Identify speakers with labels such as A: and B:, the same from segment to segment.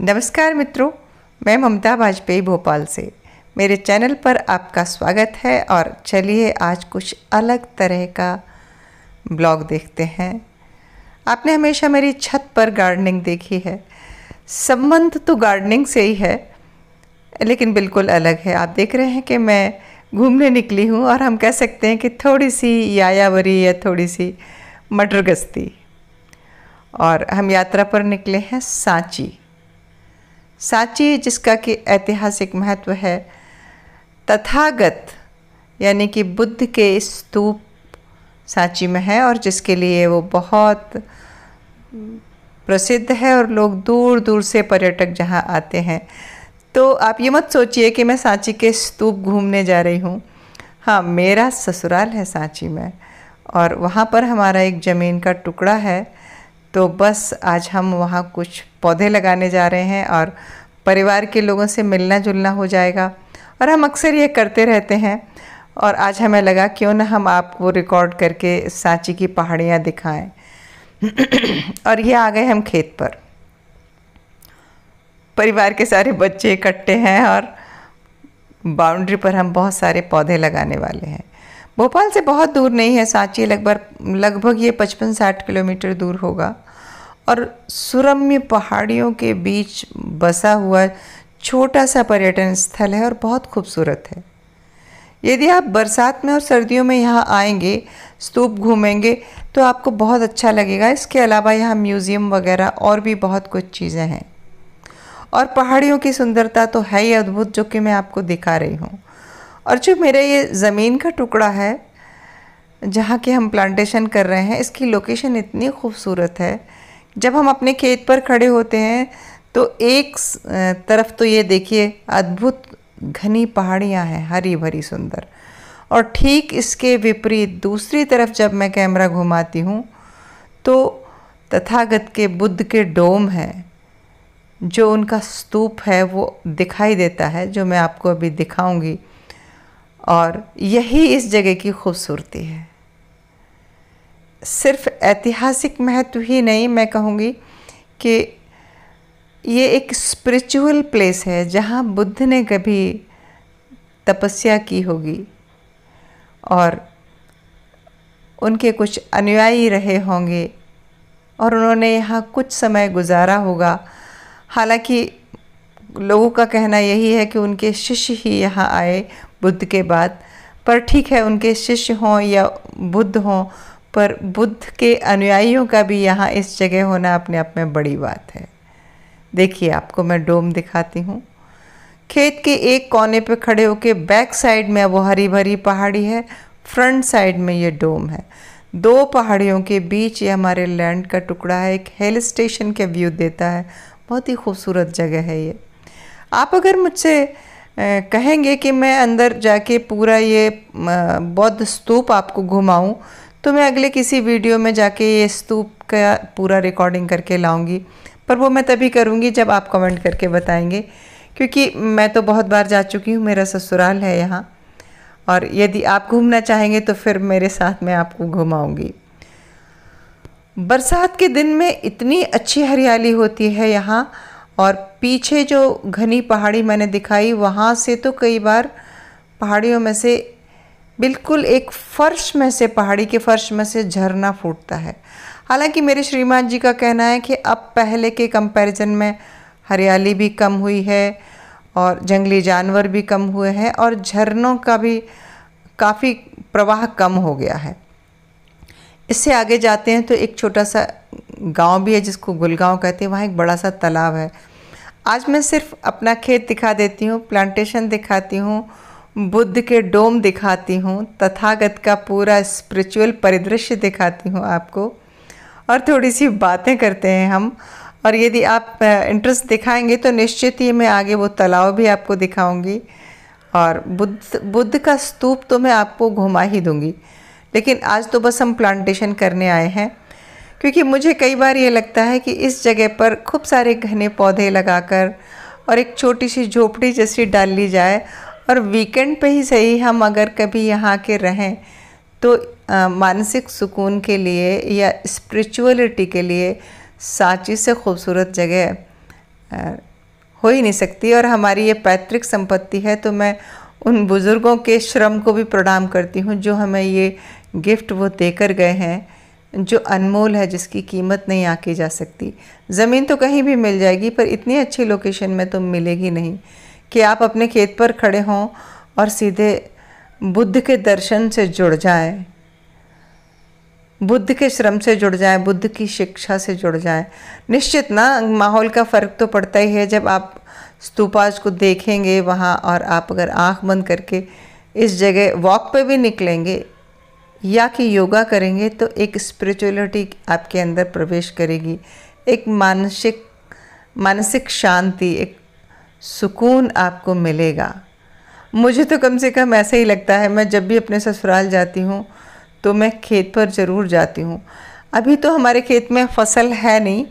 A: नमस्कार मित्रों मैं ममता वाजपेयी भोपाल से मेरे चैनल पर आपका स्वागत है और चलिए आज कुछ अलग तरह का ब्लॉग देखते हैं आपने हमेशा मेरी छत पर गार्डनिंग देखी है संबंध तो गार्डनिंग से ही है लेकिन बिल्कुल अलग है आप देख रहे हैं कि मैं घूमने निकली हूँ और हम कह सकते हैं कि थोड़ी सी यायावरी या थोड़ी सी मटर और हम यात्रा पर निकले हैं सांची साची जिसका कि ऐतिहासिक महत्व है तथागत यानी कि बुद्ध के स्तूप सांची में है और जिसके लिए वो बहुत प्रसिद्ध है और लोग दूर दूर से पर्यटक जहाँ आते हैं तो आप ये मत सोचिए कि मैं सांची के स्तूप घूमने जा रही हूँ हाँ मेरा ससुराल है सांची में और वहाँ पर हमारा एक ज़मीन का टुकड़ा है तो बस आज हम वहाँ कुछ पौधे लगाने जा रहे हैं और परिवार के लोगों से मिलना जुलना हो जाएगा और हम अक्सर ये करते रहते हैं और आज हमें लगा क्यों ना हम आपको रिकॉर्ड करके सांची की पहाड़ियाँ दिखाएं और ये आ गए हम खेत पर परिवार के सारे बच्चे इकट्ठे हैं और बाउंड्री पर हम बहुत सारे पौधे लगाने वाले हैं भोपाल से बहुत दूर नहीं है सांची लगभग लगभग ये पचपन साठ किलोमीटर दूर होगा और सुरम्य पहाड़ियों के बीच बसा हुआ छोटा सा पर्यटन स्थल है और बहुत खूबसूरत है यदि आप बरसात में और सर्दियों में यहाँ आएंगे स्तूप घूमेंगे तो आपको बहुत अच्छा लगेगा इसके अलावा यहाँ म्यूज़ियम वगैरह और भी बहुत कुछ चीज़ें हैं और पहाड़ियों की सुंदरता तो है ही अद्भुत जो कि मैं आपको दिखा रही हूँ और जो मेरे ये ज़मीन का टुकड़ा है जहाँ के हम प्लांटेशन कर रहे हैं इसकी लोकेशन इतनी खूबसूरत है जब हम अपने खेत पर खड़े होते हैं तो एक तरफ तो ये देखिए अद्भुत घनी पहाड़ियाँ हैं हरी भरी सुंदर और ठीक इसके विपरीत दूसरी तरफ जब मैं कैमरा घुमाती हूँ तो तथागत के बुद्ध के डोम हैं जो उनका स्तूप है वो दिखाई देता है जो मैं आपको अभी दिखाऊंगी और यही इस जगह की खूबसूरती है सिर्फ ऐतिहासिक महत्व ही नहीं मैं कहूँगी कि ये एक स्पिरिचुअल प्लेस है जहाँ बुद्ध ने कभी तपस्या की होगी और उनके कुछ अनुयायी रहे होंगे और उन्होंने यहाँ कुछ समय गुजारा होगा हालांकि लोगों का कहना यही है कि उनके शिष्य ही यहाँ आए बुद्ध के बाद पर ठीक है उनके शिष्य हों या बुद्ध हों पर बुद्ध के अनुयायियों का भी यहाँ इस जगह होना अपने आप में बड़ी बात है देखिए आपको मैं डोम दिखाती हूँ खेत के एक कोने पर खड़े होकर बैक साइड में वो हरी भरी पहाड़ी है फ्रंट साइड में ये डोम है दो पहाड़ियों के बीच ये हमारे लैंड का टुकड़ा है एक हिल स्टेशन के व्यू देता है बहुत ही खूबसूरत जगह है ये आप अगर मुझसे कहेंगे कि मैं अंदर जाके पूरा ये बौद्ध स्तूप आपको घुमाऊं तो मैं अगले किसी वीडियो में जाके ये स्तूप का पूरा रिकॉर्डिंग करके लाऊंगी पर वो मैं तभी करूँगी जब आप कमेंट करके बताएंगे क्योंकि मैं तो बहुत बार जा चुकी हूँ मेरा ससुराल है यहाँ और यदि आप घूमना चाहेंगे तो फिर मेरे साथ मैं आपको घुमाऊँगी बरसात के दिन में इतनी अच्छी हरियाली होती है यहाँ और पीछे जो घनी पहाड़ी मैंने दिखाई वहाँ से तो कई बार पहाड़ियों में से बिल्कुल एक फर्श में से पहाड़ी के फर्श में से झरना फूटता है हालांकि मेरे श्रीमान जी का कहना है कि अब पहले के कंपैरिजन में हरियाली भी कम हुई है और जंगली जानवर भी कम हुए हैं और झरनों का भी काफ़ी प्रवाह कम हो गया है इससे आगे जाते हैं तो एक छोटा सा गांव भी है जिसको गुलगांव कहते हैं वहाँ एक बड़ा सा तालाब है आज मैं सिर्फ अपना खेत दिखा देती हूँ प्लांटेशन दिखाती हूँ बुद्ध के डोम दिखाती हूँ तथागत का पूरा स्पिरिचुअल परिदृश्य दिखाती हूँ आपको और थोड़ी सी बातें करते हैं हम और यदि आप इंटरेस्ट दिखाएंगे तो निश्चित ही मैं आगे वो तालाब भी आपको दिखाऊंगी और बुद्ध बुद्ध का स्तूप तो मैं आपको घुमा ही दूंगी लेकिन आज तो बस हम प्लांटेशन करने आए हैं क्योंकि मुझे कई बार ये लगता है कि इस जगह पर खूब सारे घने पौधे लगाकर और एक छोटी सी झोपड़ी जैसी डाल ली जाए और वीकेंड पे ही सही हम अगर कभी यहाँ के रहें तो मानसिक सुकून के लिए या स्पिरिचुअलिटी के लिए सांची से खूबसूरत जगह हो ही नहीं सकती और हमारी ये पैतृक संपत्ति है तो मैं उन बुज़ुर्गों के श्रम को भी प्रणाम करती हूँ जो हमें ये गिफ्ट वो देकर गए हैं जो अनमोल है जिसकी कीमत नहीं आकी जा सकती ज़मीन तो कहीं भी मिल जाएगी पर इतनी अच्छी लोकेशन में तो मिलेगी नहीं कि आप अपने खेत पर खड़े हों और सीधे बुद्ध के दर्शन से जुड़ जाएं बुद्ध के श्रम से जुड़ जाएं बुद्ध की शिक्षा से जुड़ जाएं निश्चित ना माहौल का फ़र्क तो पड़ता ही है जब आप स्तूपाज को देखेंगे वहाँ और आप अगर आँख बंद करके इस जगह वॉक पे भी निकलेंगे या कि योगा करेंगे तो एक स्पिरिचुअलिटी आपके अंदर प्रवेश करेगी एक मानसिक मानसिक शांति एक सुकून आपको मिलेगा मुझे तो कम से कम ऐसा ही लगता है मैं जब भी अपने ससुराल जाती हूँ तो मैं खेत पर ज़रूर जाती हूँ अभी तो हमारे खेत में फसल है नहीं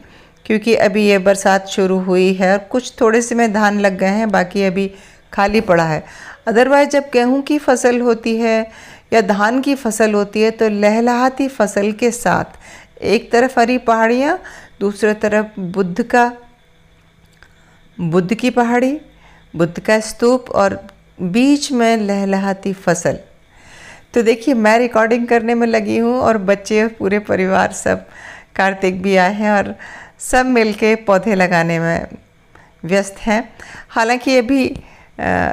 A: क्योंकि अभी ये बरसात शुरू हुई है और कुछ थोड़े से में धान लग गए हैं बाकी अभी खाली पड़ा है अदरवाइज़ जब गेहूँ की फसल होती है या धान की फसल होती है तो लहलाती फसल के साथ एक तरफ हरी पहाड़ियाँ दूसरी तरफ बुद्ध का बुद्ध की पहाड़ी बुद्ध का स्तूप और बीच में लहलहाती फसल तो देखिए मैं रिकॉर्डिंग करने में लगी हूँ और बच्चे और पूरे परिवार सब कार्तिक भी आए हैं और सब मिलके पौधे लगाने में व्यस्त हैं हालांकि ये भी आ,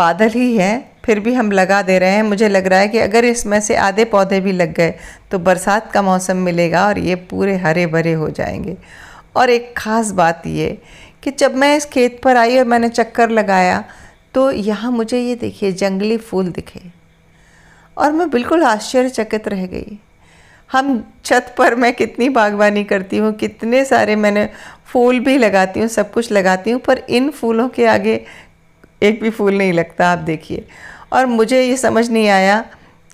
A: बादल ही है फिर भी हम लगा दे रहे हैं मुझे लग रहा है कि अगर इसमें से आधे पौधे भी लग गए तो बरसात का मौसम मिलेगा और ये पूरे हरे भरे हो जाएंगे और एक ख़ास बात ये कि जब मैं इस खेत पर आई और मैंने चक्कर लगाया तो यहाँ मुझे ये देखिए जंगली फूल दिखे और मैं बिल्कुल आश्चर्यचकित रह गई हम छत पर मैं कितनी बागवानी करती हूँ कितने सारे मैंने फूल भी लगाती हूँ सब कुछ लगाती हूँ पर इन फूलों के आगे एक भी फूल नहीं लगता आप देखिए और मुझे ये समझ नहीं आया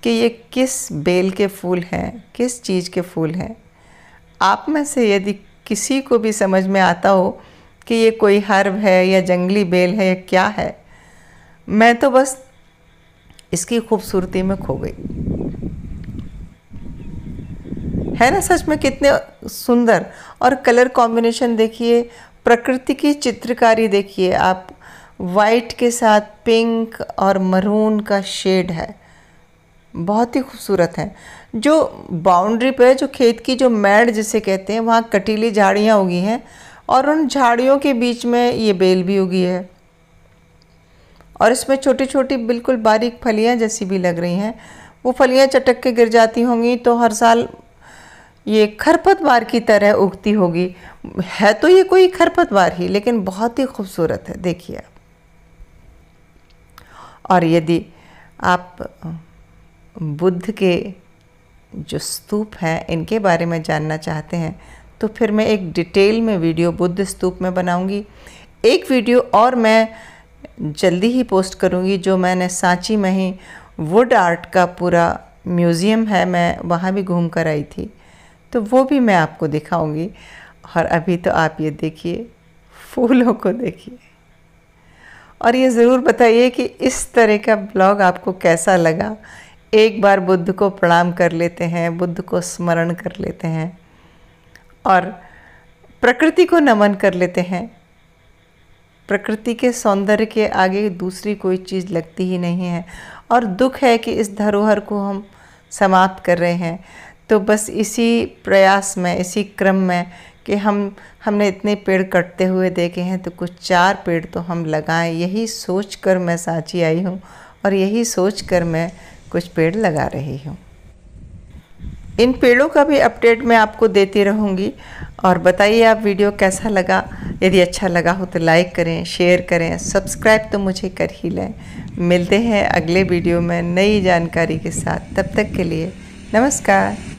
A: कि ये किस बेल के फूल हैं किस चीज़ के फूल हैं आप में से यदि किसी को भी समझ में आता हो कि ये कोई हर्ब है या जंगली बेल है या क्या है मैं तो बस इसकी खूबसूरती में खो गई है ना सच में कितने सुंदर और कलर कॉम्बिनेशन देखिए प्रकृति की चित्रकारी देखिए आप वाइट के साथ पिंक और मरून का शेड है बहुत ही खूबसूरत है जो बाउंड्री पे जो खेत की जो मैड जिसे कहते हैं वहाँ कटीली झाड़ियाँ उगी हैं और उन झाड़ियों के बीच में ये बेल भी उगी है और इसमें छोटी छोटी बिल्कुल बारीक फलियाँ जैसी भी लग रही हैं वो फलियाँ चटक के गिर जाती होंगी तो हर साल ये खरपतवार की तरह उगती होगी है तो ये कोई खरपतवार ही लेकिन बहुत ही खूबसूरत है देखिए और यदि आप बुद्ध के जो स्तूप हैं इनके बारे में जानना चाहते हैं तो फिर मैं एक डिटेल में वीडियो बुद्ध स्तूप में बनाऊंगी एक वीडियो और मैं जल्दी ही पोस्ट करूंगी जो मैंने सांची में ही वुड आर्ट का पूरा म्यूज़ियम है मैं वहाँ भी घूम कर आई थी तो वो भी मैं आपको दिखाऊंगी और अभी तो आप ये देखिए फूलों को देखिए और ये ज़रूर बताइए कि इस तरह का ब्लॉग आपको कैसा लगा एक बार बुद्ध को प्रणाम कर लेते हैं बुद्ध को स्मरण कर लेते हैं और प्रकृति को नमन कर लेते हैं प्रकृति के सौंदर्य के आगे दूसरी कोई चीज़ लगती ही नहीं है और दुख है कि इस धरोहर को हम समाप्त कर रहे हैं तो बस इसी प्रयास में इसी क्रम में कि हम हमने इतने पेड़ कटते हुए देखे हैं तो कुछ चार पेड़ तो हम लगाएं यही सोच कर मैं सांची आई हूँ और यही सोच कर मैं कुछ पेड़ लगा रही हूँ इन पेड़ों का भी अपडेट मैं आपको देती रहूँगी और बताइए आप वीडियो कैसा लगा यदि अच्छा लगा हो तो लाइक करें शेयर करें सब्सक्राइब तो मुझे कर ही लें मिलते हैं अगले वीडियो में नई जानकारी के साथ तब तक के लिए नमस्कार